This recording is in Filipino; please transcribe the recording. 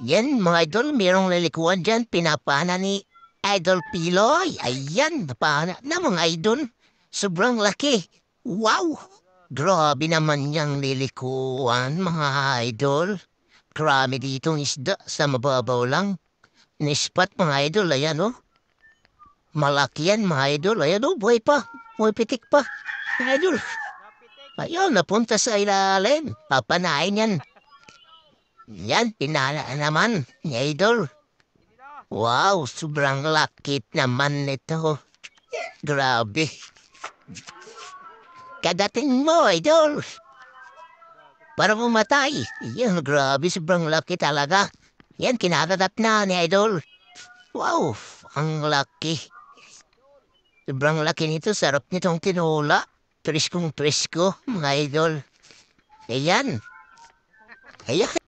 Yan mga idol, mayroong lilikuan dyan, pinapana ni Idol Piloy. Ayan, napana na mga idol. Sobrang laki. Wow! Grabe naman niyang lilikuan mga idol. Grabe ditong isda sa mababaw lang. Nispat mga idol, ayan Oh. Malaki yan mga idol, ayan o, oh, buhay pa. Buhay pitik pa. Mga idol. Ayun, napunta sa ilalim. Papanain yan. Yan, pinala naman, Idol. Wow, sobrang lakit naman nito. Grabe. Kadating mo, Idol. Para pumatay. Yan, grabe, sobrang laki talaga. Yan, kinakagat na ni Idol. Wow, ang laki. Sobrang laki nito, sarap nitong tinola. Preskong presko, mga idol. Ayan. Ayan.